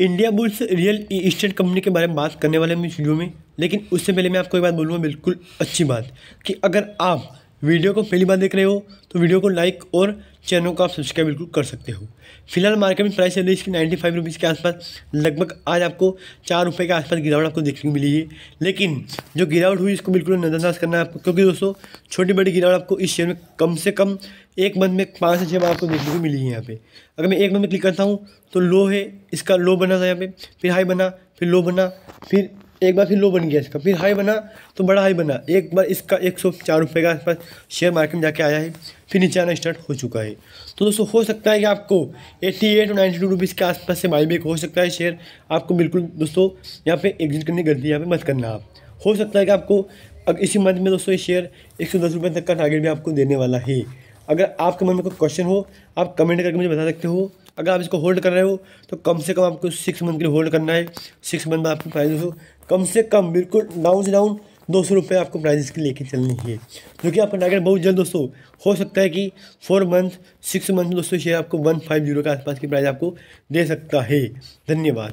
India Indiabulls real estate company के बारे में बात करने वाले हम इस वीडियो में लेकिन उससे पहले मैं आपको एक बात बोलूँगा बिल्कुल अच्छी बात कि अगर आप वीडियो को पहली बार देख रहे हो तो वीडियो को लाइक और चैनल को आप सब्सक्राइब बिल्कुल कर सकते हो फिलहाल मार्केट में प्राइस चल रही है इसकी नाइन्टी फाइव रुपीज़ के आसपास लगभग आज आपको चार रुपये के आसपास गिरावट आपको देखने को मिली है लेकिन जो गिरावट हुई इसको बिल्कुल नज़रअंदाज करना है आपको क्योंकि दोस्तों छोटी बड़ी गिरावट आपको इस शेयर में कम से कम एक मंथ में पाँच से छः बार आपको देखने को मिली है यहाँ पे अगर मैं एक मंथ में क्लिक करता हूँ तो लो है इसका लो बना था यहाँ पे फिर हाई बना फिर लो बना फिर एक बार फिर लो बन गया इसका फिर हाई बना तो बड़ा हाई बना एक बार इसका एक सौ चार रुपये का आसपास शेयर मार्केट में जाके आया है फिर नीचे आना स्टार्ट हो चुका है तो दोस्तों हो सकता है कि आपको एट्टी एट और नाइन्टी टू रुपीज़ के आसपास से बाई बेक हो सकता है शेयर आपको बिल्कुल दोस्तों यहाँ पे एग्जिट करने की गलती यहाँ पे मत करना आप हो सकता है कि आपको अब इसी मंथ में दोस्तों ये शेयर एक सौ दस रुपये तक का टारगेट भी आपको देने वाला है अगर आपके मन में कोई क्वेश्चन हो आप कमेंट करके मुझे बता सकते हो अगर आप इसको होल्ड कर रहे हो तो कम से कम आपको सिक्स मंथ के लिए होल्ड करना है सिक्स मंथ में आपको प्राइजेस हो कम से कम बिल्कुल डाउन से डाउन दो सौ रुपये आपको प्राइजेस के लेके चलनी है जो कि आपका टारगेट बहुत जल्द दोस्तों हो सकता है कि फोर मंथ सिक्स मंथ दोस्तों शेयर आपको वन फाइव जीरो के आसपास की प्राइस आपको दे सकता है धन्यवाद